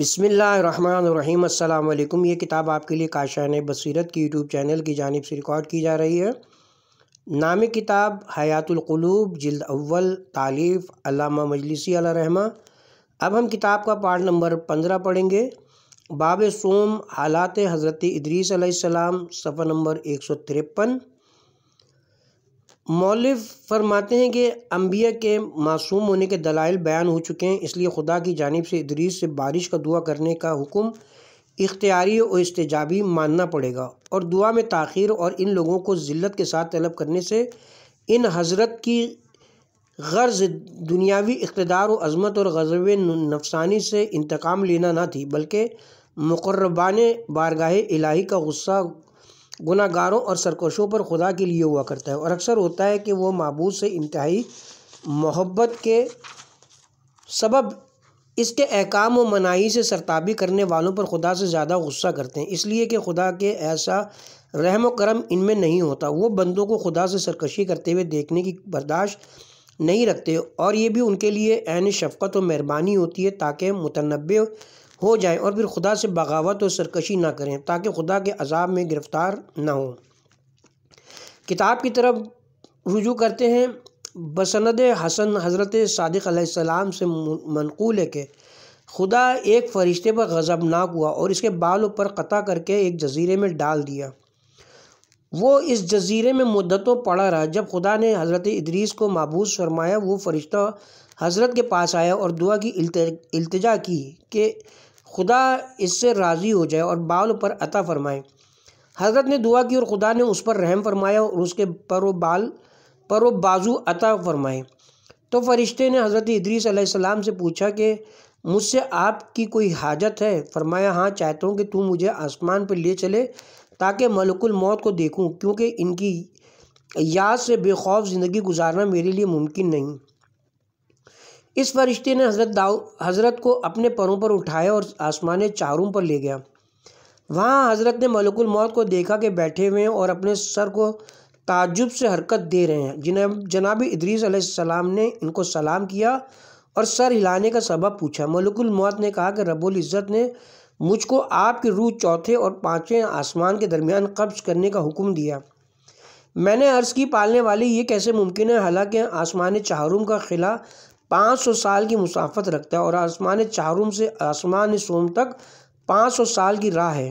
बसमीम् अल्लाम ये किताब आपके लिए काशान बसीरत की यूट्यूब चैनल की जानब से रिकॉर्ड की जा रही है नाम किताब हयातलकलूब जल्द अव्वल तालीफ़ अलामा मजलिसी रहमा अब हम किताब का पार्ट नंबर पंद्रह पढ़ेंगे बाब सोम हालात हज़रत इदरीस सफ़र नंबर एक सौ तिरपन मौलव फरमाते हैं कि अम्बिया के मासूम होने के दलाइल बयान हो चुके हैं इसलिए खुदा की जानब से इदरीस से बारिश का दुआ करने का हुक्म इख्तियारी और इस्तजाबी मानना पड़ेगा और दुआ में तखिर और इन लोगों को ज़िल्त के साथ तलब करने से इन हज़रत की गर्ज दुनियावी इकतदार अजमत और गजब नफसानी से इंतकाम लेना ना थी बल्कि मुकर्रबान बारगाह इलाही का गुस्सा गुनागारों और सरकशों पर खुदा के लिए हुआ करता है और अक्सर होता है कि वो मबूद से इंतहाई मोहब्बत के सबब इसके अहकाम व मनाही से सरताबी करने वालों पर खुदा से ज़्यादा गुस्सा करते हैं इसलिए कि खुदा के ऐसा रहम करम इनमें नहीं होता वो बंदों को खुदा से सरकशी करते हुए देखने की बर्दाश्त नहीं रखते और ये भी उनके लिए ऐन शफकत व मेहरबानी होती है ताकि मुतनबे हो जाए और फिर खुदा से बगावत और सरकशी ना करें ताकि खुदा के अजाब में गिरफ़्तार ना हों किताब की तरफ रुजू करते हैं बसंद हसन हज़रत सदक़ से मनकूल है कि खुदा एक फ़रिश्ते पर गज़बनाक हुआ और इसके बालों पर कता करके एक जजीरे में डाल दिया वो इस जजीरे में मुद्दतों पड़ा रहा जब खुदा ने हज़रत इदरीस को मबूस फरमाया वो फ़रिश्ता हज़रत के पास आया और दुआ की इल्तजा की कि खुदा इससे राज़ी हो जाए और बाल पर अता फरमाए हज़रत ने दुआ की और खुदा ने उस पर रहम फरमाया और उसके पर वो बाल पर वो बाजू अता फरमाए तो फरिश्ते ने हज़रत इदरीस सलाम से पूछा कि मुझसे आपकी कोई हाजत है फरमाया हाँ चाहता हूँ कि तू मुझे आसमान पर ले चले ताकि मलकुल मौत को देखूँ क्योंकि इनकी याद से बेखौफ ज़िंदगी गुजारना मेरे लिए मुमकिन नहीं इस फरिश्ते ने हज़रत दाऊ हज़रत को अपने परों पर उठाया और आसमान चारों पर ले गया वहाँ हज़रत ने मलकुल मौत को देखा कि बैठे हुए हैं और अपने सर को ताजुब से हरकत दे रहे हैं जिन्हें जनाब इदरीस सलाम ने इनको सलाम किया और सर हिलाने का सबब पूछा मलकुल मौत ने कहा कि रबुल इज़्ज़त ने मुझको आपकी रूह चौथे और पाँचवें आसमान के दरमियान कब्ज़ करने का हुक्म दिया मैंने अर्ज़ की पालने वाली ये कैसे मुमकिन है हालांकि आसमान चाहरुम का ख़िला 500 साल की मुसाफत रखता है और आसमान चारुम से आसमान सोम तक 500 साल की राह है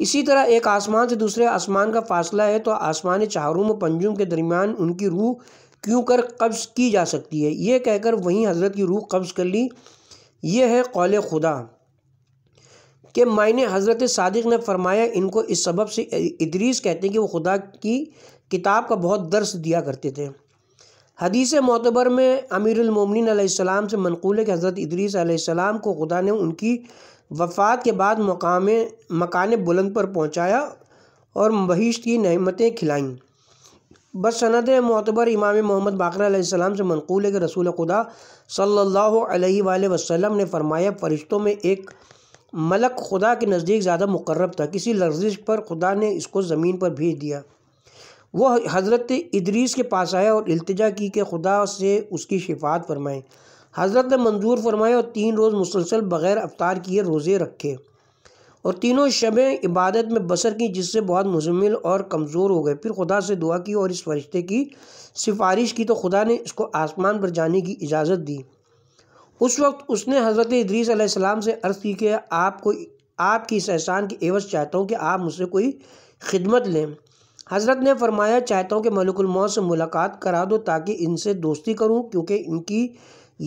इसी तरह एक आसमान से दूसरे आसमान का फासला है तो आसमान चारुम और पंजुम के दरमियान उनकी रूह क्यों कर कब्ज़ की जा सकती है ये कहकर वहीं हज़रत की रूह कब्ज़ कर ली ये है कौल खुदा के मायने हज़रत सादिक ने फरमाया इनको इस सबब से इदरीस कहते हैं कि वो खुदा की किताब का बहुत दर्स दिया करते थे हदीस मोतबर में अमीरमिन सलाम से मनकूल के हज़रत इदरीस आसमाम को खुदा ने उनकी वफ़ात के बाद मकाम मकान बुलंद पर पहुँचाया और बहिश की नहमतें खिलाईं बस सनत मोतबर इमाम मोहम्मद बाकर से मनकूल है कि रसूल खुदा सल्ला वसलम ने फरमाया फ़रिश्तों में एक मलक खुदा के नज़दीक ज़्यादा मुकर्रब था किसी लफ्जिश पर खुदा ने इसको ज़मीन पर भेज दिया वह हज़रत इदरीस के पास आया और अल्तजा की कि खुदा से उसकी शिफात फरमाएँ हज़रत ने मंजूर फरमाए और तीन रोज़ मुसलसल बग़ैर अवतार किए रोज़े रखे और तीनों शबें इबादत में बसर की जिससे बहुत मुजमिल और कमज़ोर हो गए फिर खुदा से दुआ की और इस फरिश्ते की सिफारिश की तो खुदा ने इसको आसमान पर जाने की इजाज़त दी उस वक्त उसने हज़रत इदरीस आसमाम से अर्ज़ की कि आपको आपकी इस एहसान की एवज़ चाहता हूँ कि आप मुझसे कोई खिदमत लें हज़रत ने फरमाया चाहता हूँ कि मौत से मुलाकात करा दो ताकि इनसे दोस्ती करूँ क्योंकि इनकी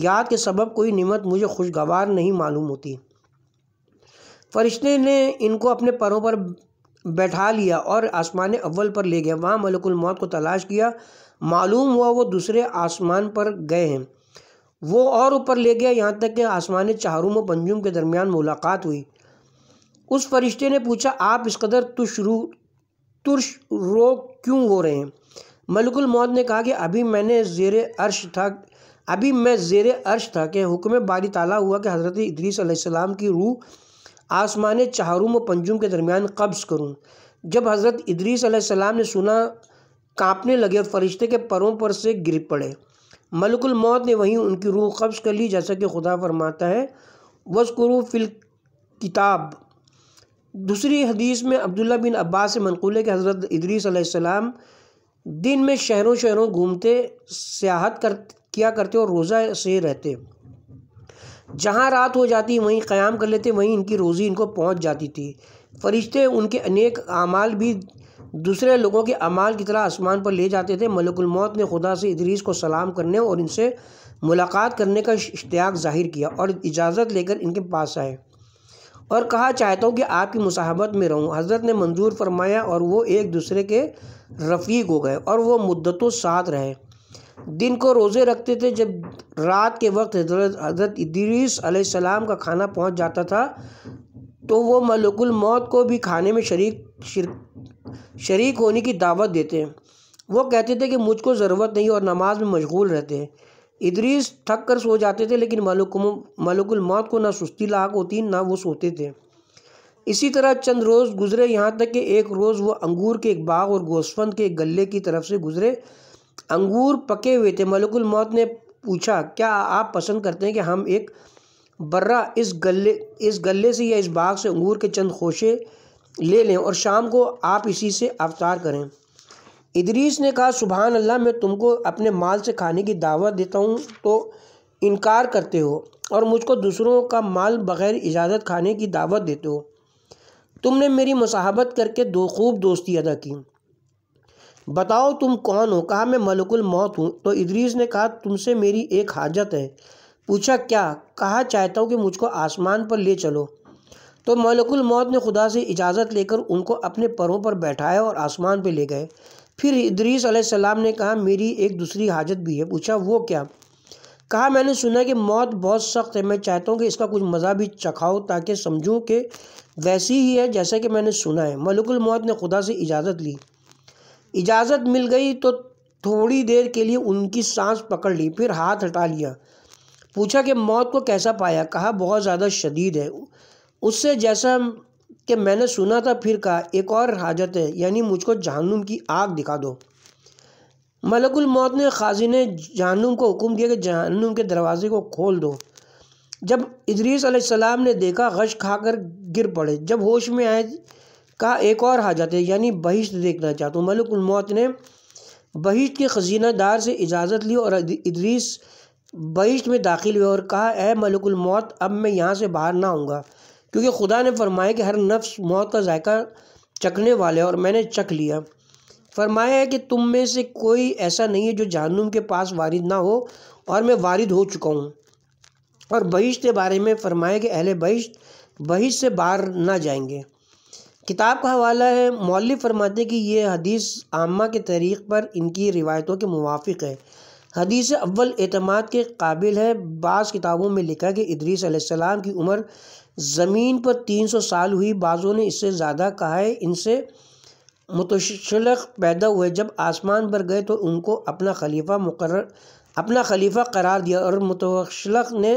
याद के सबब कोई नमत मुझे खुशगवार नहीं मालूम होती फरिश्ते ने इनको अपने परों पर बैठा लिया और आसमान अव्वल पर ले गया वहाँ मौत को तलाश किया मालूम हुआ वो दूसरे आसमान पर गए हैं वो और ऊपर ले गया यहाँ तक कि आसमान चाहरूम और पंजुम के दरमियान मुलाकात हुई उस फरिश्ते ने पूछा आप इस कदर शुरू तुर्श रोग क्यों हो रहे हैं मलिकुल मौत ने कहा कि अभी मैंने जेर अर्श था अभी मैं जेर अर्श था कि हुक्म बारी ताला हुआ कि हज़रत इदरीसम की रूह आसमान चाहरुम व पंजुम के दरमियान कब्ज़ करूँ जब हज़रत इदरीसम ने सुना कांपने लगे और फरिश्ते के परों पर से गिर पड़े मलकुल मौत ने वहीं उनकी रूह कब्ज़ कर ली जैसा कि खुदा फरमाता है वस्कुरु फिल किताब दूसरी हदीस में अब्दुल्ला बिन अब्बास से मनकूल के हज़रत इदरीसम दिन में शहरों शहरों घूमते सियाहत कर किया करते और रोज़ा से रहते जहाँ रात हो जाती वहीं क़याम कर लेते वहीं इनकी रोज़ी इनको पहुँच जाती थी फरिश्ते उनके अनेक अमाल भी दूसरे लोगों के अमाल की तरह आसमान पर ले जाते थे मलकुलमौत ने खुदा से इदरीस को सलाम करने और इनसे मुलाकात करने का इश्तियाक ज़ाहिर किया और इजाज़त लेकर इनके पास आए और कहा चाहता हूँ कि आपकी मुसाहबत में रहूँ हज़रत ने मंजूर फरमाया और वो एक दूसरे के रफ़ीक हो गए और वो मुद्दतों साथ रहे दिन को रोज़े रखते थे जब रात के वक्त हजरत हजरत इदरीस सलाम का खाना पहुँच जाता था तो वो मलकुल मौत को भी खाने में शरीक शिर शरीक होने की दावत देते वो कहते थे कि मुझको ज़रूरत नहीं और नमाज में मशगूल रहते हैं इदरीस थक कर सो जाते थे लेकिन मलकुल मौत को ना सुस्ती लाक होती ना वो सोते थे इसी तरह चंद रोज़ गुजरे यहाँ तक कि एक रोज़ वो अंगूर के एक बाग और गोसफंद के एक गले की तरफ से गुजरे अंगूर पके हुए थे मलुकुल मौत ने पूछा क्या आप पसंद करते हैं कि हम एक बर्रा इस गले इस गले से या इस बाग से अंगूर के चंद खोशे ले लें और शाम को आप इसी से अवतार करें इदरीस ने कहा सुबह अल्लाह मैं तुमको अपने माल से खाने की दावत देता हूँ तो इनकार करते हो और मुझको दूसरों का माल बग़ैर इजाज़त खाने की दावत देते हो तुमने मेरी मसाहबत करके दो खूब दोस्ती अदा की बताओ तुम कौन हो कहा मैं मलकुल मौत हूँ तो इदरीस ने कहा तुमसे मेरी एक हाजत है पूछा क्या कहा चाहता हूँ कि मुझको आसमान पर ले चलो तो मलकुल मौत ने खुदा से इजाज़त लेकर उनको अपने परों पर बैठाया और आसमान पर ले गए फिर इदरीस सलाम ने कहा मेरी एक दूसरी हाजत भी है पूछा वो क्या कहा मैंने सुना कि मौत बहुत सख्त है मैं चाहता हूँ कि इसका कुछ मज़ा भी चखाओ ताकि समझूँ कि वैसी ही है जैसा कि मैंने सुना है मलकुल मौत ने खुदा से इजाज़त ली इजाज़त मिल गई तो थोड़ी देर के लिए उनकी सांस पकड़ ली फिर हाथ हटा लिया पूछा कि मौत को कैसा पाया कहा बहुत ज़्यादा शदीद है उससे जैसा कि मैंने सुना था फिर कहा एक और हाजत है यानी मुझको जहनुम की आग दिखा दो मलकुल मौत ने खाजी ने जहनुम को हुक्म दिया कि जहनुम के दरवाजे को खोल दो जब इदरीस सलाम ने देखा गश खाकर गिर पड़े जब होश में आए का एक और हाजत है यानी बहिश्त देखना चाहता हूँ मलकुल मौत ने बहिश्त के खजीनादार से इजाज़त ली और इदरीस बहिश्त में दाखिल हुए और कहा ए मलकुल मौत अब मैं यहाँ से बाहर ना आऊँगा क्योंकि खुदा ने फरमाया कि हर नफ्स मौत का जायका चखने वाले और मैंने चख लिया फरमाया है कि तुम में से कोई ऐसा नहीं है जो जहनुम के पास वारिद ना हो और मैं वारिद हो चुका हूँ और बहिश के बारे में फरमाया कि अहले बहिश बहिश से बाहर ना जाएंगे किताब का हवाला है मौल फरमाते कि यह हदीस आमा के तरीक़ पर इनकी रिवायतों के मुवाफ़ है हदीस अव्वल अतमाद के काबिल है बाज़ किताबों में लिखा कि इदरीस की उम्र ज़मीन पर तीन सौ साल हुई बाज़ों ने इससे ज़्यादा कहा है इनसे मुतशल पैदा हुए जब आसमान पर गए तो उनको अपना खलीफा मुकर अपना खलीफा करार दिया और मुतशल ने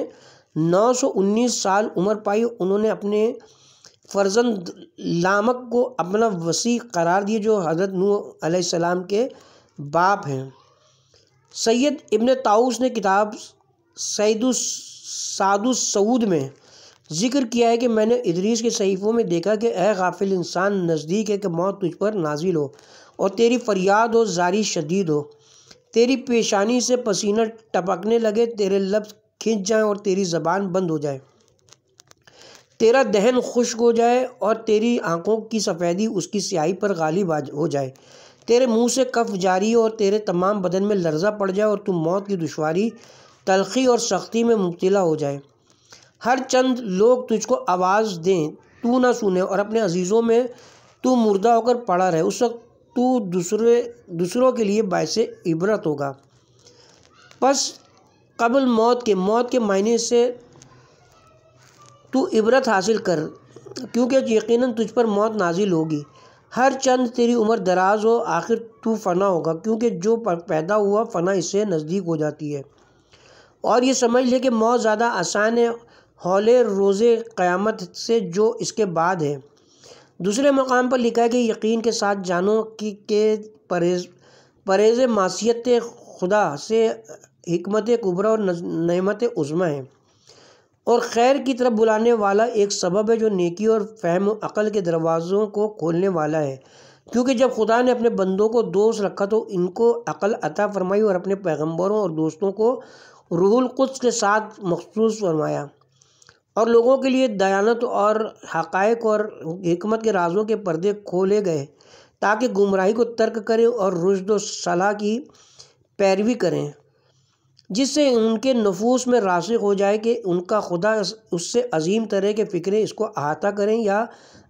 नौ सौ उन्नीस साल उम्र पाई उन्होंने अपने फर्जंद लामक को अपना वसी करार दिया जो हज़रत नूसम के बाप हैं सैयद इबन ताउस ने किताब सैदुस सादुस सऊद में जिक्र किया है कि मैंने इदरीस के सहीफ़ों में देखा कि अः गाफिल इंसान नज़दीक है कि मौत तुझ पर नाजिल हो और तेरी फरियाद हो जारी शदीद हो तेरी पेशानी से पसीना टपकने लगे तेरे लफ्ज़ खींच जाएँ और तेरी ज़बान बंद हो जाए तेरा दहन खुश्क हो जाए और तेरी आँखों की सफ़ेदी उसकी स्याही पर गालिब हो जाए तेरे मुंह से कफ जारी हो और तेरे तमाम बदन में लर्जा पड़ जाए और तुम मौत की दुशारी तलखी और सख्ती में मुबतला हो जाए हर चंद लोग तुझको आवाज़ दें तू ना सुने और अपने अजीज़ों में तू मुर्दा होकर पड़ा रहे उस वक्त तू दूसरे दूसरों के लिए बायस इबरत होगा बस कबल मौत के मौत के मायने से तू इबरत हासिल कर क्योंकि यकीनन तुझ पर मौत नाजिल होगी हर चंद तेरी उम्र दराज हो आखिर तू फना होगा क्योंकि जो पैदा हुआ फना इससे नज़दीक हो जाती है और ये समझ ले कि मौत ज़्यादा आसान है हौले रोज़े क़्यामत से जो इसके बाद है दूसरे मकाम पर लिखा है कि यकीन के साथ जानो कि के परहेज़ परहेज़ मासीत खुदा से हमत कुबरा और नमत उज़मा है और खैर की तरफ बुलाने वाला एक सबब है जो नेकी और फहम अक़ल के दरवाज़ों को खोलने वाला है क्योंकि जब खुदा ने अपने बंदों को दोस्त रखा तो इनको अक़ल अता फरमाई और अपने पैगम्बरों और दोस्तों को रूहुल कुछ के साथ मखसूस फरमाया और लोगों के लिए दयानत और हक़ और हमत के राजों के पर्दे खोले गए ताकि गुमराही को तर्क करें और रुशद सलाह की पैरवी करें जिससे उनके नफूस में राशि हो जाए कि उनका खुदा उससे अजीम तरह के फ़िक्रें इसको अहाता करें या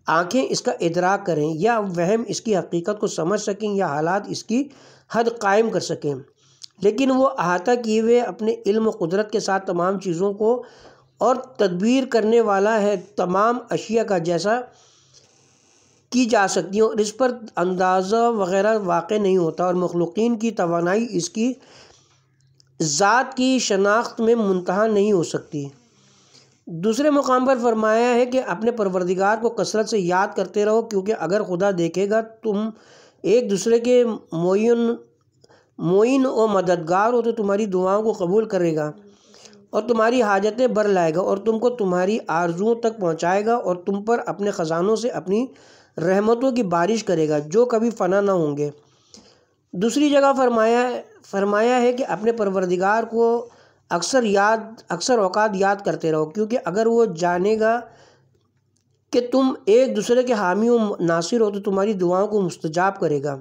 आँखें इसका इदराक करें या वहम इसकी हकीकत को समझ सकें या हालात इसकी हद कायम कर सकें लेकिन वो अहाता किए हुए अपने इल्म कुदरत के साथ तमाम चीज़ों को और तदबीर करने वाला है तमाम अशिया का जैसा की जा सकती है और इस पर अंदाज़ा वगैरह वाक़ नहीं होता और मखलूक़ी की तोानाई इसकी ज़ात की शनाख्त में मुंतहा नहीं हो सकती दूसरे मुकाम पर फरमाया है कि अपने परवरदिगार को कसरत से याद करते रहो क्योंकि अगर खुदा देखेगा तुम एक दूसरे के मोइन मोइन और मददगार हो तो तुम्हारी दुआओं को कबूल करेगा और तुम्हारी हाजतें बर लाएगा और तुमको तुम्हारी आरजुओं तक पहुंचाएगा और तुम पर अपने ख़जानों से अपनी रहमतों की बारिश करेगा जो कभी फना ना होंगे दूसरी जगह फरमाया फरमाया है कि अपने परवरदिगार को अक्सर याद अक्सर औकात याद करते रहो क्योंकि अगर वो जानेगा कि तुम एक दूसरे के हामी व नासिर हो तो तुम्हारी दुआओं को मुस्तजाब करेगा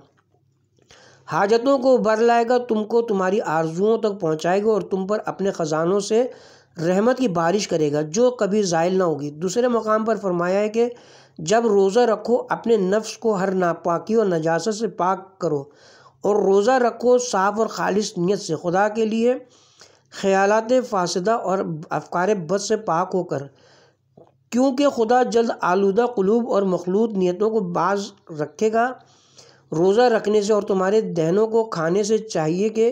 हाजतों को उबर लाएगा तुमको तुम्हारी आरजुओं तक पहुँचाएगा और तुम पर अपने ख़जानों से रहमत की बारिश करेगा जो कभी ज़ायल ना होगी दूसरे मकाम पर फरमाया है कि जब रोज़ा रखो अपने नफ्स को हर नापाकी और नजासत से पाक करो और रोज़ा रखो साफ़ और ख़ालिश नीयत से खुदा के लिए ख्यालात फासदा और अफकार बद से पाक होकर क्योंकि खुदा जल्द आलूदा कलूब और मखलूत नीयतों को बाज रखेगा रोज़ा रखने से और तुम्हारे दहनों को खाने से चाहिए कि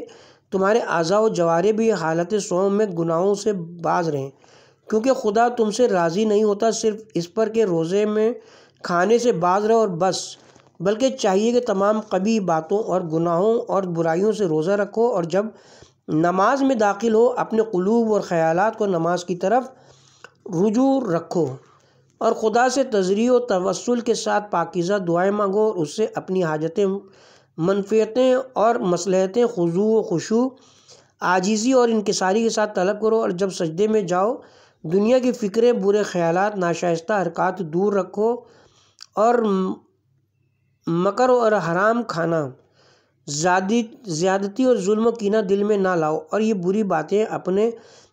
तुम्हारे अज़ा व जवारे भी हालत सोम में गुनाहों से बाज रहें क्योंकि खुदा तुमसे राज़ी नहीं होता सिर्फ इस पर के रोज़े में खाने से बाज रहे और बस बल्कि चाहिए कि तमाम कभी बातों और गुनाहों और बुराइयों से रोज़ा रखो और जब नमाज में दाखिल हो अपने कलूब और ख़्यालत को नमाज की तरफ रुजू रखो और ख़ुदा से तजरी व तवसल के साथ पाकिज़ा दुआएं मांगो और उससे अपनी हाजतें मनफियतें और मसलहतें खुजू व खुशु आजीज़ी और इनकसारी के साथ तलब करो और जब सजदे में जाओ दुनिया की फ़िक्रें बुरे ख्याल नाशाइस्ता हरकत दूर रखो और मकर और हराम खाना ज़्यादती और जुल्म कीना दिल में ना लाओ और ये बुरी बातें अपने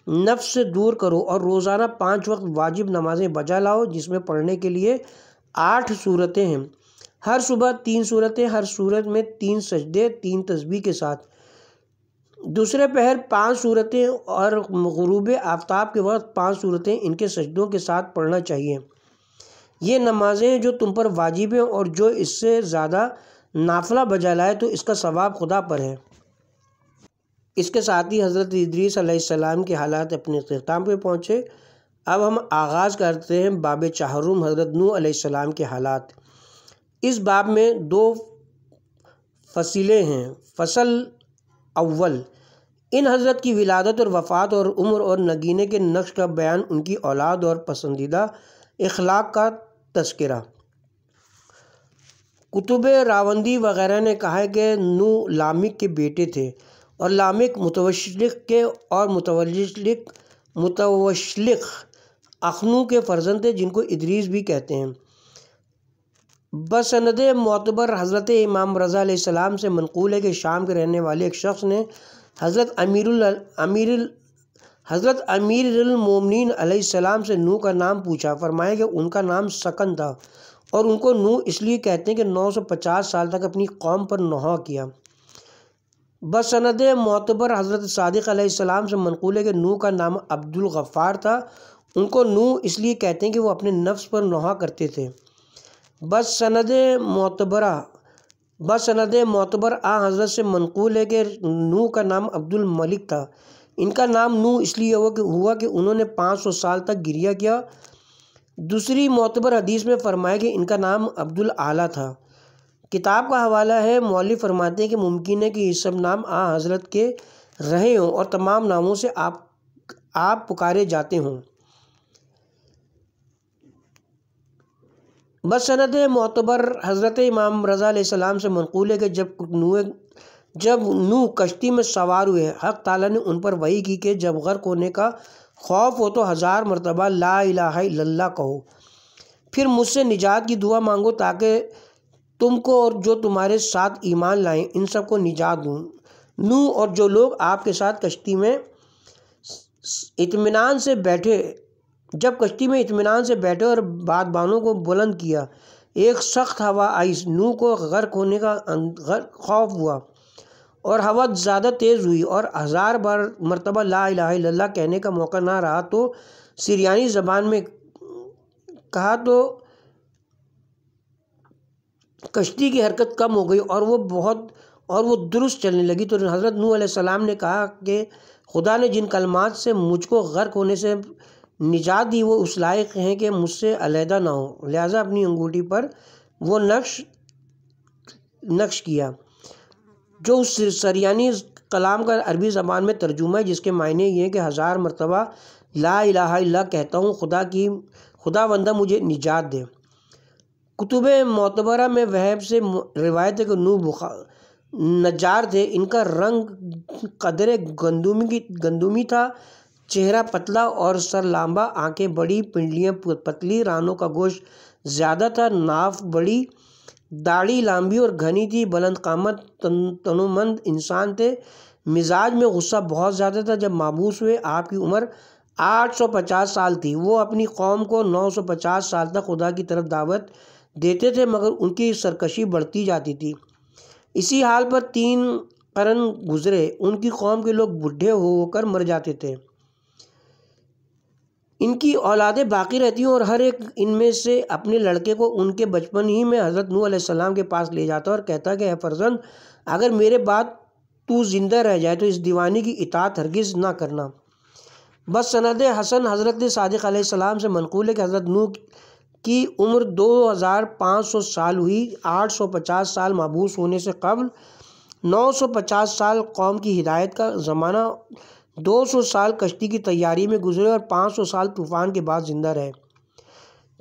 नफ़ से दूर करो और रोज़ाना पाँच वक्त वाजिब नमाज़ें बजा लाओ जिसमें पढ़ने के लिए आठ सूरतें हैं हर सुबह तीन सूरतें हर सूरत में तीन सजदे तीन तस्बी के साथ दूसरे पहर पांच सूरतें और गरूब आफ्ताब के वक्त पांच सूरतें इनके सजदों के साथ पढ़ना चाहिए ये नमाजें जो तुम पर वाजिब हैं और जो इससे ज़्यादा नाफला बजा लाए तो इसका सवाब खुदा पर है इसके साथ ही हज़रत इदरीस के हालात अपने अख्ताम पर पहुँचे अब हम आगाज़ करते हैं बाब चाहरुम हज़रत नू के हालात इस बाब में दो फसीलें हैं फसल अव्वल इन हज़रत की विलादत और वफ़ात और उम्र और नगीने के नक्श का बयान उनकी औलाद और पसंदीदा इखलाक का तस्करा कुतुब रावंदी वगैरह ने कहा है कि नू लामिक के बेटे थे और लामिक मुतवशलिक के और मुतवलिक मुतवशलिक अखनू के फ़र्जंद थे जिनको इदरीस भी कहते हैं बसंद मतबर हज़रत इमाम रज़ा सलाम से मनकूल है कि शाम के रहने वाले एक शख्स ने हज़रत अमीर अमीर हज़रत अमीरमोमिन सलाम से नू का नाम पूछा फरमाया कि उनका नाम सकन था और उनको नू इसलिए कहते हैं कि 950 साल तक अपनी कौम पर नहा किया बसंद मोतबर हज़रत सदक आसमाम से मनकूल है कि नू का नाम अब्दुल गफ़ार था उनको नू इसलिए कहते हैं कि वो अपने नफ्स पर नुहा करते थे बसनद मोतबरा बसनद मोतबर आ हज़रत से मनकूल है कि नू का नाम अब्दुल मलिक था इनका नाम नू इसलिए हुआ कि हुआ कि उन्होंने पाँच सौ साल तक गिरिया किया दूसरी मोतबर हदीस में फरमाया कि इनका नाम अब्दुल आला था किताब का हवाला है मौल फरमाते हैं कि मुमकिन है कि ये सब नाम आ हज़रत के रहे हों और तमाम नामों से आप आप पुकारे जाते हों बस सनत मोतबर हज़रत इमाम रज़ा सलाम से मनकूल है कि जब नुए जब नू कश्ती में सवार हुए हक ताला ने उन पर वही की कि जब गर्क होने का खौफ हो तो हज़ार मरतबा ला इलाहा इल्लल्लाह कहो फिर मुझसे निजात की दुआ मांगो ताकि तुमको और जो तुम्हारे साथ ईमान लाए इन सब को निजात दूँ नू और जो लोग आपके साथ कश्ती में इतमान से बैठे जब कश्ती में इतमान से बैठे और बादबानों को बुलंद किया एक सख्त हवा आई नू को गर्क होने का अं, खौफ हुआ और हवा ज़्यादा तेज़ हुई और हज़ार बार मरतबा ला ला कहने का मौका ना रहा तो सिरियानी ज़बान में कहा तो कश्ती की हरकत कम हो गई और वो बहुत और वो दुरुस्त चलने लगी तो हज़रत नू सलाम ने कहा कि खुदा ने जिन कलमात से मुझको गर्क होने से निजात दी वो उस लायक हैं कि मुझसे अलहदा ना हो लिहाजा अपनी अंगूठी पर वो नक्श नक्श किया जो उस सरियानी कलाम का अरबी ज़बान में तर्जुमा है जिसके मायने ये हैं कि हज़ार मरतबा ला इलाहा कहता हूँ खुदा की खुदा बंदा मुझे निजात दे कुतुब मोतबरा में वहब से रिवायत के नू बुखा नजार थे इनका रंग कदर गंदुमी की गंदुमी था चेहरा पतला और सर लांबा आंखें बड़ी पिंडलियाँ पतली रानों का गोश्त ज़्यादा था नाफ बड़ी दाढ़ी लांबी और घनी थी बुलंद कामत तन, तनुमंद इंसान थे मिजाज में गुस्सा बहुत ज़्यादा था जब माबूस हुए आपकी उम्र 850 साल थी वो अपनी कौम को 950 साल तक खुदा की तरफ दावत देते थे मगर उनकी सरकशी बढ़ती जाती थी इसी हाल पर तीन करण गुज़रे उनकी कौम के लोग बूढ़े होकर मर जाते थे इनकी औलादें बाकी रहती हैं और हर एक इनमें से अपने लड़के को उनके बचपन ही में हज़रत नू सलाम के पास ले जाता और कहता कि फर्जंद अगर मेरे बाद तू ज़िंदा रह जाए तो इस दीवानी की इतात हरगिज़ ना करना बस सनद हसन हज़रत सादिक सलाम से मनकूल है कि हज़रत नू की उम्र 2500 साल हुई 850 साल मबूस होने से कबल 950 साल कौम की हिदायत का ज़माना 200 साल कश्ती की तैयारी में गुजरे और 500 साल तूफ़ान के बाद ज़िंदा रहे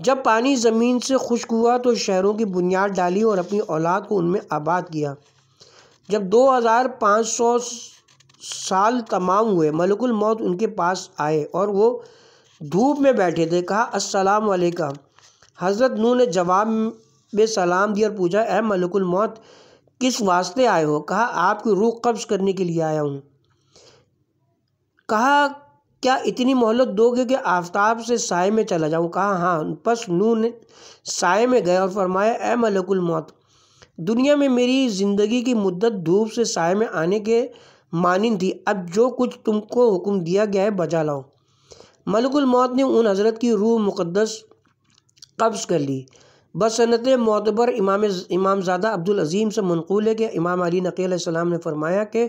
जब पानी ज़मीन से खुश्क हुआ तो शहरों की बुनियाद डाली और अपनी औलाद को उनमें आबाद किया जब 2500 साल तमाम हुए मलकुल मौत उनके पास आए और वो धूप में बैठे थे कहा अस्सलाम वालेकुम हज़रत नू ने जवाब में सलाम दिया और पूछा अह मलकुल मौत किस वास्ते आए हो कहा आपकी रूह कब्ज़ करने के लिए आया हूँ कहा क्या इतनी मोहलत दोगे कि आफ्ताब से साय में चला जाऊँ कहा हाँ बस नू ने साय में गए और फरमाया ए मलकुल मौत दुनिया में मेरी ज़िंदगी की मुद्दत धूप से साय में आने के मानंद थी अब जो कुछ तुमको हुक्म दिया गया है बजा लाओ मलकुल मौत ने उन हज़रत की रूह मुक़दस कब्ज़ कर ली बसनत मतबर इमाम इमामजादा अब्दुल अज़ीम से मनकूल है कि इमाम अली नकीम ने फरमाया कि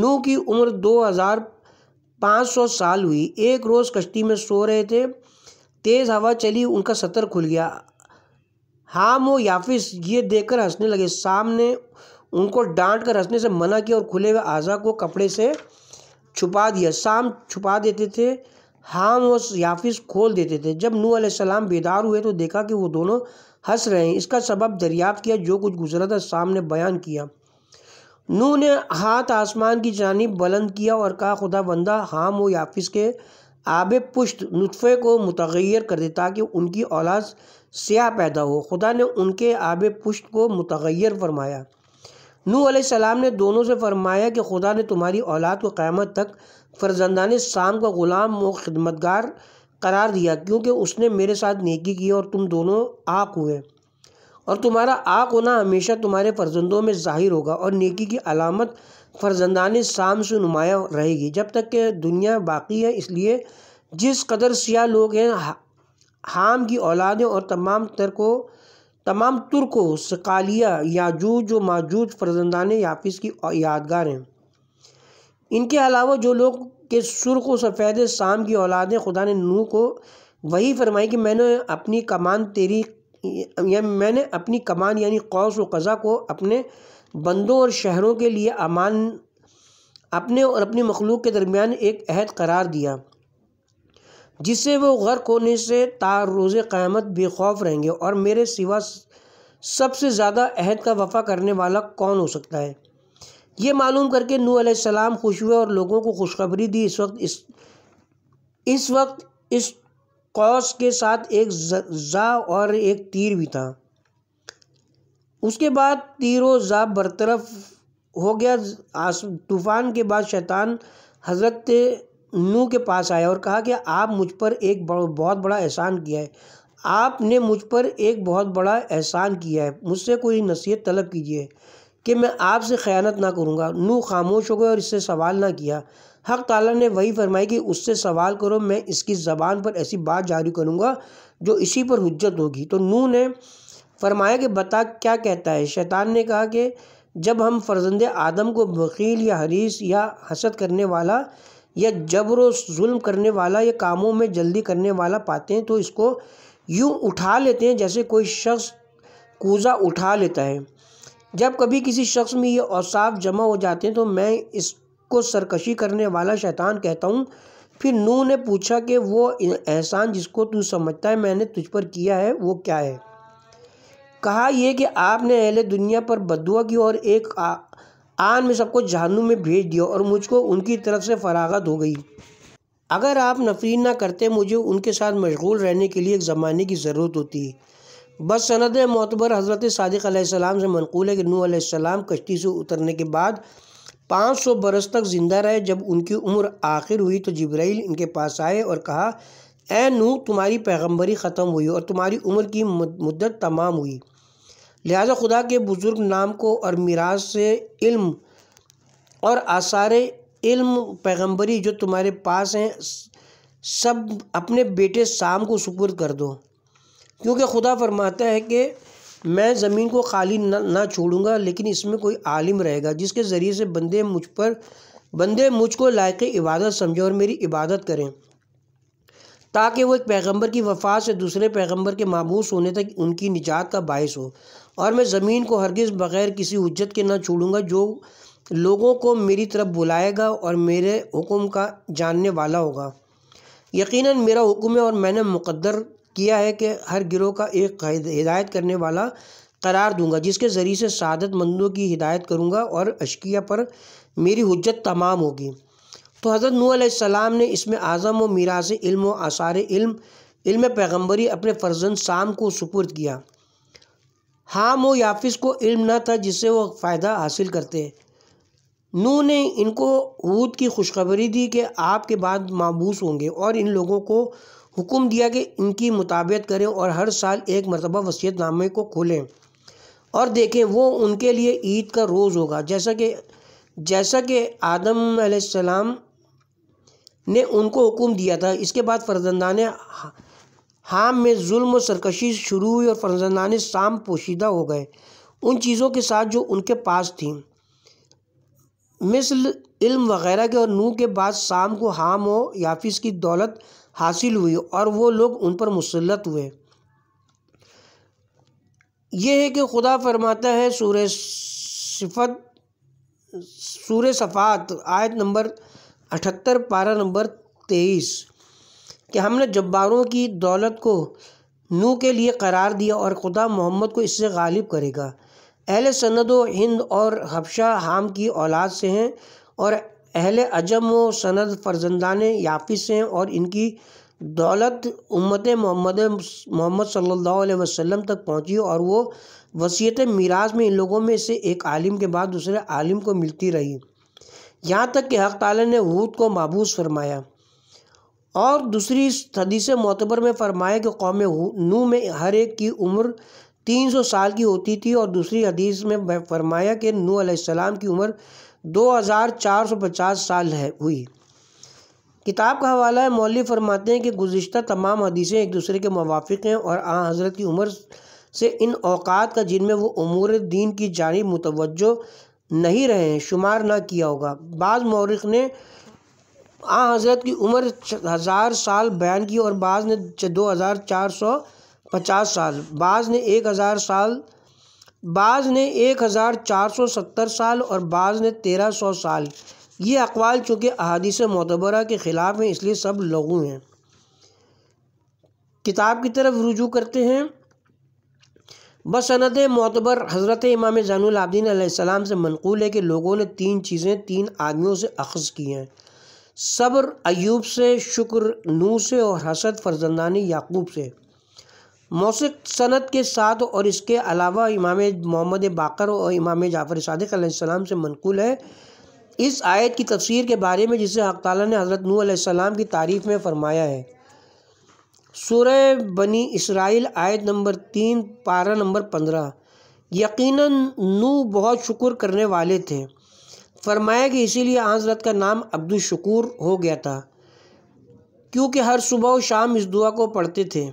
नू की उम्र दो हज़ार पाँच सौ साल हुई एक रोज़ कश्ती में सो रहे थे तेज़ हवा चली उनका सतर खुल गया हाम वो याफिस ये देखकर हंसने लगे सामने उनको डांट कर हंसने से मना किया और खुले हुए आज़ा को कपड़े से छुपा दिया शाम छुपा देते थे हाम और याफिस खोल देते थे जब नू सलाम बेदार हुए तो देखा कि वो दोनों हंस रहे हैं इसका सबब दरिया किया जो कुछ गुजरा था सामने बयान किया नू ने हाथ आसमान की जानब बुलंद किया और कहा खुदा बंदा हाम व याफिस के आब पुश्त नुतफ़े को मतगैर कर दे ताकि उनकी औलाद स्याह पैदा हो खुदा ने उनके आब पुश्त को मतगैर फरमाया नू आसम ने दोनों से फरमाया कि खुदा ने तुम्हारी औलाद को क़्यामत तक फर्जंदा ने शाम का ग़ुलाम व ख़िदमतगार करार दिया क्योंकि उसने मेरे साथ नेकी की और तुम दोनों आक हुए और तुम्हारा आक होना हमेशा तुम्हारे फर्जंदों में ज़ाहिर होगा और नेकी की अलामत फर्जंदान शाम से नुमाया रहेगी जब तक कि दुनिया बाकी है इसलिए जिस कदर सिया लोग हैं हाम की औलादें और तमाम तर को तमाम तुर्को सकालिया याजूज व माजूज फर्जंदान याफिस की यादगार हैं इनके अलावा जो लोग के सुरख व सफ़ेद शाम की औलादें खुदा ने नू को वही फरमाई कि मैंने अपनी कमान तेरी या मैंने अपनी कमान यानी कौस व कज़ा को अपने बंदों और शहरों के लिए अमान अपने और अपनी मखलूक के दरमियान एक अहद करार दिया जिससे वो गर्क होने से तार रोज़ क़्यामत बेखौफ रहेंगे और मेरे सिवा सबसे ज़्यादा अहद का वफ़ा करने वाला कौन हो सकता है ये मालूम करके नू आसमाम खुश हुए और लोगों को खुशखबरी दी इस वक्त इस इस वक्त इस कौस के साथ एक जा और एक तीर भी था उसके बाद तीरो जा बरतरफ हो गया आस तूफ़ान के बाद शैतान हज़रत नू के पास आया और कहा कि आप मुझ पर एक बहुत बड़ा एहसान किया है आपने मुझ पर एक बहुत बड़ा एहसान किया है मुझसे कोई नसीहत तलब कीजिए कि मैं आपसे ख़यानत ना करूँगा नू खामोश हो गए और इससे सवाल ना किया हक़ ताला ने वही फरमाई कि उससे सवाल करो मैं इसकी ज़बान पर ऐसी बात जारी करूँगा जो इसी पर हजत होगी तो नू ने फरमाया कि बता क्या कहता है शैतान ने कहा कि जब हम फर्जंद आदम को वकील या हरीस या हसद करने वाला या जबर जुल्म करने वाला या कामों में जल्दी करने वाला पाते हैं तो इसको यूँ उठा लेते हैं जैसे कोई शख्स कूज़ा उठा लेता है जब कभी किसी शख्स में ये औसाफ जमा हो जाते हैं तो मैं इसको सरकशी करने वाला शैतान कहता हूँ फिर नू ने पूछा कि वो एहसान जिसको तू समझता है मैंने तुझ पर किया है वो क्या है कहा यह कि आपने अहले दुनिया पर बदुआ की और एक आ, आन में सबको जहनू में भेज दिया और मुझको उनकी तरफ से फरागत हो गई अगर आप नफरी ना करते मुझे उनके साथ मशगूल रहने के लिए एक ज़माने की ज़रूरत होती है बस सनद मोतबर हज़रत सदक आसमाम से मनकूल है कि नू आसमाम कश्ती से उतरने के बाद पाँच सौ बरस तक ज़िंदा रहे जब उनकी उम्र आखिर हुई तो जब्राइल इनके पास आए और कहा ए नू तुम्हारी पैगम्बरी ख़त्म हुई और तुम्हारी उम्र की मदत तमाम हुई लिहाजा खुदा के बुज़ुर्ग नाम को और मीरास से इल्म और आसार इल्म पैगम्बरी जो तुम्हारे पास हैं सब अपने बेटे शाम को सुपुर कर दो क्योंकि खुदा फरमाता है कि मैं ज़मीन को खाली न ना छोड़ूंगा लेकिन इसमें कोई आलिम रहेगा जिसके ज़रिए से बंदे मुझ पर बंदे मुझको लायक इबादत समझें और मेरी इबादत करें ताकि वो एक पैगंबर की वफात से दूसरे पैगंबर के मामूस होने तक उनकी निजात का बायस हो और मैं ज़मीन को हरगिज़ बग़ैर किसी उज्जत के ना छोड़ूंगा जो लोगों को मेरी तरफ बुलाएगा और मेरे हुक्म का जानने वाला होगा यकीनन मेरा हुक्म है और मैंने मुकद्दर किया है कि हर गिरोह का एक हिदायत करने वाला करार दूंगा जिसके ज़रिए से सादत मंदों की हिदायत करूंगा और अशकिया पर मेरी हजत तमाम होगी तो हज़रत नूसम ने इसमें आज़म व मीरास इल्म व आसार इल्म इल्म पैगम्बरी अपने फ़र्जन शाम को सुपुर्द किया हाम व याफिस को इल्म न था जिससे वो फ़ायदा हासिल करते नू ने इनको हूद की खुशखबरी दी कि आपके बाद माबूस होंगे और इन लोगों को हुक्म दिया कि इनकी मुताबियत करें और हर साल एक मरतबा वसीयतनामे को खोलें और देखें वो उनके लिए ईद का रोज़ होगा जैसा कि जैसा कि आदम सलाम ने उनको हुक्म दिया था इसके बाद फर्जंदान हाम में जुल्म और सरकशी शुरू हुई और फर्जंदान शाम पोशीदा हो गए उन चीज़ों के साथ जो उनके पास थी मिसल इल्म वगैरह के और नू के बाद शाम को हाम और याफिस की दौलत हासिल हुई और वो लोग उन पर मुसलत हुए ये है कि खुदा फरमाता है सूर्य सिफत सूर्य सफ़ात आयत नंबर अठहत्तर पारा नंबर तेईस कि हमने जब्बारों की दौलत को नू के लिए करार दिया और खुदा मोहम्मद को इससे गालिब करेगा अहल सनद हिंद और हबशा हाम की औलाद से हैं और अहल अजम व सनद फर्जंदान याफिस हैं और इनकी दौलत उम्मत मोहम्मद मोहम्मद सल्लल्लाहु अलैहि वसल्लम तक पहुंची और वो वसीयत मीराज में इन लोगों में से एक आलिम के बाद दूसरे आलिम को मिलती रही यहाँ तक कि हक ताला ने हूद को मबूस फरमाया और दूसरी हदीस मोतबर में फरमाया कि कौम नू में हर एक की उम्र तीन सौ साल की होती थी और दूसरी हदीस में फरमाया कि नू आसमाम की उम्र 2450 साल है हुई किताब का हवाला है मौलवी फरमाते हैं कि गुज्त तमाम हदीसें एक दूसरे के मवाफ़ हैं और आ हज़रत की उम्र से इन अवकात का जिनमें वो अमूर दीन की जानी मुतवजो नहीं रहे हैं शुमार ना किया होगा बाज़ मौरख ने आ हज़रत की उम्र हज़ार साल बयान की और बाज़ ने दो हज़ार चार सौ पचास साल बाज़ ने एक हज़ार साल बाज़ ने एक हज़ार चार सौ सत्तर साल और बाज़ ने तेरह सौ साल ये अकवाल चूँकि अहादीस मतबरा के ख़िलाफ़ हैं इसलिए सब लघु हैं किताब की तरफ रुजू करते हैं बसनत मतबर हज़रत इमाम आसमाम से मनकूल है कि लोगों ने तीन चीज़ें तीन आदमियों से अखज़ की हैं सब्र अयूब से शुक्र नू से और हसद फरजंदानी याकूब से मौसिक सनत के साथ और इसके अलावा इमाम मोहम्मद बाकर और इमाम जाफ़र सदक़ाम से मनकूल है इस आयत की तफसीर के बारे में जिसे हक़ ताली ने हज़रत नूसम की तारीफ़ में फ़रमाया है सूर्य बनी इसराइल आयत नंबर तीन पारा नंबर पंद्रह यकीनन नू बहुत शुक्र करने वाले थे फरमाया कि इसीलिए हज़रत का नाम अब्दुलशकूर हो गया था क्योंकि हर सुबह और शाम इस दुआ को पढ़ते थे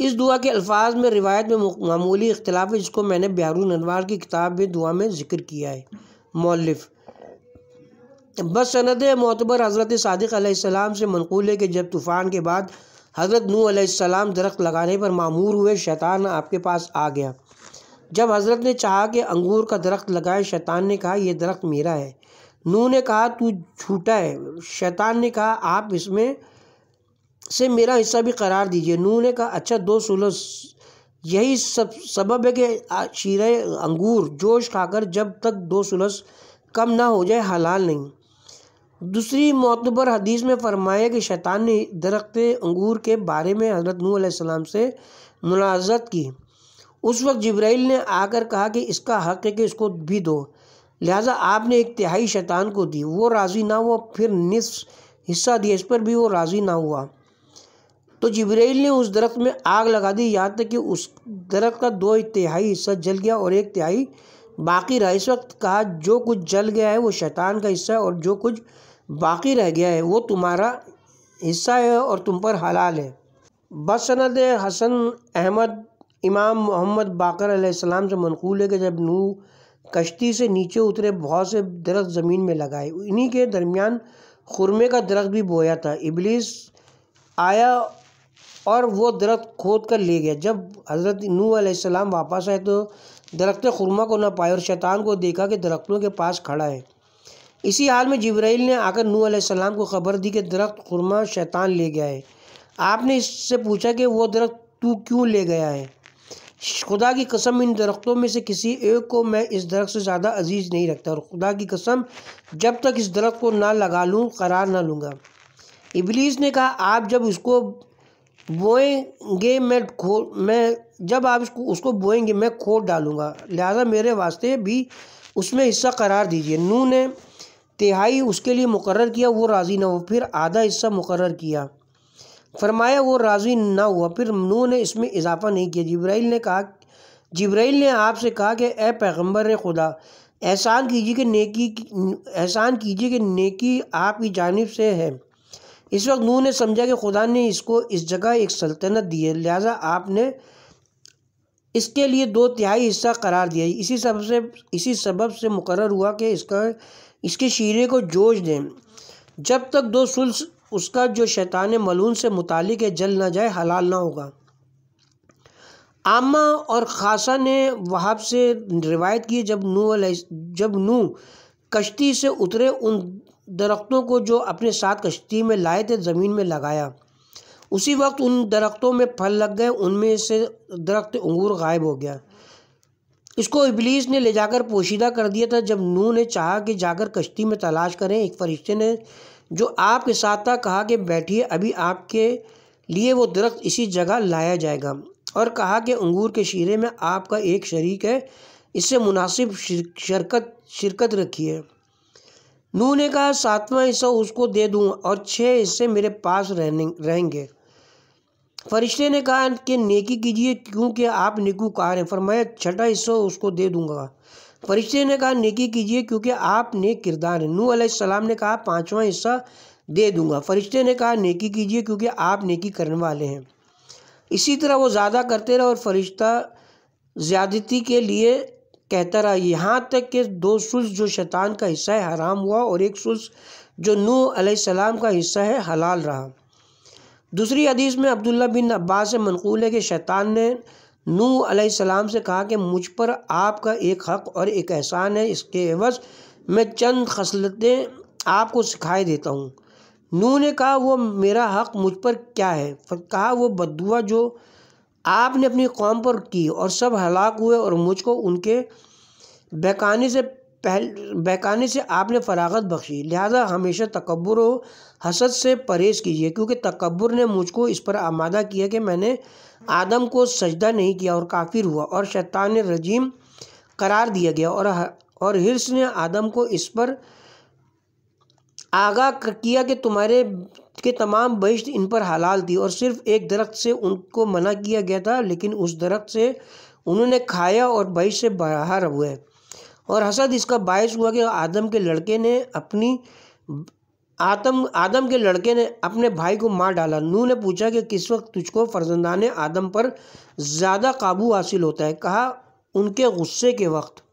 इस दुआ के अल्फाज में रिवायत में मामूली इख्तलाफ है जिसको मैंने बयारून अनवार की किताब में दुआ में जिक्र किया है मौलफ़ बस सनद मोतबर हज़रत सदक़ से मनकूल है कि जब तूफ़ान के बाद हज़रत नूसम दरख्त लगाने पर मामूर हुए शैतान आपके पास आ गया जब हज़रत ने चाहा कि अंगूर का दरख्त लगाए शैतान ने कहा यह दरख्त मेरा है नू ने कहा तू झूठा है शैतान ने कहा आप इसमें से मेरा हिस्सा भी करार दीजिए नू ने कहा अच्छा दो सोलह यही सब सबब है कि शीरे अंगूर जोश खाकर जब तक दो सुलस कम ना हो जाए हलाल नहीं दूसरी मतबर हदीस में फरमाया कि शैतान ने दरख्त अंगूर के बारे में हज़रत नूसम से मुलाजत की उस वक्त जब्राइल ने आकर कहा कि इसका हक़ है कि इसको भी दो लिहाजा आपने एक तिहाई शैतान को दी वो राज़ी ना हुआ फिर निसफ हिस्सा दिया इस पर भी वो राज़ी ना हुआ तो जबरील ने उस दरख्त में आग लगा दी यहाँ तक कि उस दरख्त का दो तिहाई हिस्सा जल गया और एक तिहाई बाकी रहा इस वक्त कहा जो कुछ जल गया है वो शैतान का हिस्सा है और जो कुछ बाकी रह गया है वो तुम्हारा हिस्सा है और तुम पर हलाल है बसनद हसन अहमद इमाम मोहम्मद बाकर सलाम से मनकूल है कि जब नू कश्ती से नीचे उतरे बहुत से दरख्त ज़मीन में लगाए इन्हीं के दरमियान खुरमे का दरख्त भी बोया था इबलीस आया और वो दरख्त खोद कर ले गया जब हज़रत नू आम वापस आए तो दरख्त खुरमा को ना पाए और शैतान को देखा कि दरख्तों के पास खड़ा है इसी हाल में जबराइल ने आकर नू सलाम को खबर दी कि दरख्त खुरमा शैतान ले गया है आपने इससे पूछा कि वो दरख्त तू क्यों ले गया है खुदा की कसम इन दरख्तों में से किसी एक को मैं इस दरख्त से ज़्यादा अजीज़ नहीं रखता और खुदा की कसम जब तक इस दरख्त को ना लगा लूँ करार ना लूँगा इबलीस ने कहा आप जब उसको बोएंगे मैं खो मैं जब आप इसको उसको बोएंगे मैं खोद डालूँगा लिहाजा मेरे वास्ते भी उसमें हिस्सा करार दीजिए नू ने तिहाई उसके लिए मुकर किया वो राज़ी ना हो फिर आधा हिस्सा मुकर किया फरमाया वो राज़ी ना हुआ फिर नू ने इसमें इजाफा नहीं किया जब्राइल ने कहा जब्राइल ने आपसे कहा कि ए पैगम्बर खुदा एहसान कीजिए कि नेकी एहसान कीजिए कि नेकी आपकी जानब से है इस वक्त नू ने समझा कि खुदा ने इसको इस जगह एक सल्तनत दी है लिहाजा आपने इसके लिए दो तिहाई हिस्सा करार दिया इसी सब से इसी सबब से मुकर हुआ कि इसका इसके शीरे को जोश दें जब तक दो सुल्स उसका जो शैतान मलून से मुतालिक है जल ना जाए हलाल ना होगा आमा और खासा ने वहाब से रिवायत की जब नू जब नू कश्ती से उतरे उन दरख्तों को जो अपने साथ कश्ती में लाए थे ज़मीन में लगाया उसी वक्त उन दरख्तों में फल लग गए उनमें से दरख्त अंगूर गायब हो गया इसको इबलीस ने ले जाकर पोशीदा कर दिया था जब नू ने चाहा कि जाकर कश्ती में तलाश करें एक फरिश्ते ने जो आपके साथ था कहा कि बैठिए अभी आपके लिए वो दरख्त इसी जगह लाया जाएगा और कहा कि अंगूर के शीरे में आपका एक शरीक है इससे मुनासिब शिरकत शिरकत रखिए नू ने कहा सातवां हिस्सा उसको दे दूँ और छः हिस्से मेरे पास रहने रहेंगे फरिश्ते ने कहा कि नेकी कीजिए क्योंकि आप नेकूकार हैं फरमाया छठा हिस्सा उसको दे दूंगा फरिश्ते ने कहा नेकी कीजिए क्योंकि आप नेक किरदार हैं नू सलाम ने कहा पाँचवा हिस्सा दे दूंगा फरिश्ते ने कहा नेकी कीजिए क्योंकि आप नेकी करने वाले हैं इसी तरह वो ज़्यादा करते रहे और फरिश्ता ज़्यादती के लिए कहता रहा यहाँ तक कि दो सुल्स जो शैतान का हिस्सा है हराम हुआ और एक सुल्स जो नू सलाम का हिस्सा है हलाल रहा दूसरी हदीस में अब्दुल्ला बिन अब्बास से मनकूल है कि शैतान ने नू सलाम से कहा कि मुझ पर आपका एक हक़ और एक एहसान है इसके अवज मैं चंद खसलतें आपको सिखाए देता हूँ नू ने कहा वो मेरा हक़ मुझ पर क्या है कहा वो बदुआ जो आपने अपनी कौम पर की और सब हलाक हुए और मुझको उनके बहकाने से पहल बहकाने से आपने फरागत बख्शी लिहाजा हमेशा तकबर व हसद से परहेज़ कीजिए क्योंकि तकबर ने मुझको इस पर आमादा किया कि मैंने आदम को सजदा नहीं किया और काफिर हुआ और शैतान रजीम करार दिया गया और और हिर्स ने आदम को इस पर आगाह किया कि तुम्हारे के तमाम बहिश्त इन पर हलाल थी और सिर्फ एक दरख्त से उनको मना किया गया था लेकिन उस दरख्त से उन्होंने खाया और बहिश से बाहर हुए और हसद इसका बायस हुआ कि आदम के लड़के ने अपनी आदम आदम के लड़के ने अपने भाई को मार डाला नू ने पूछा कि किस वक्त तुझको फर्जंदा आदम पर ज़्यादा काबू हासिल होता है कहा उनके गुस्से के वक्त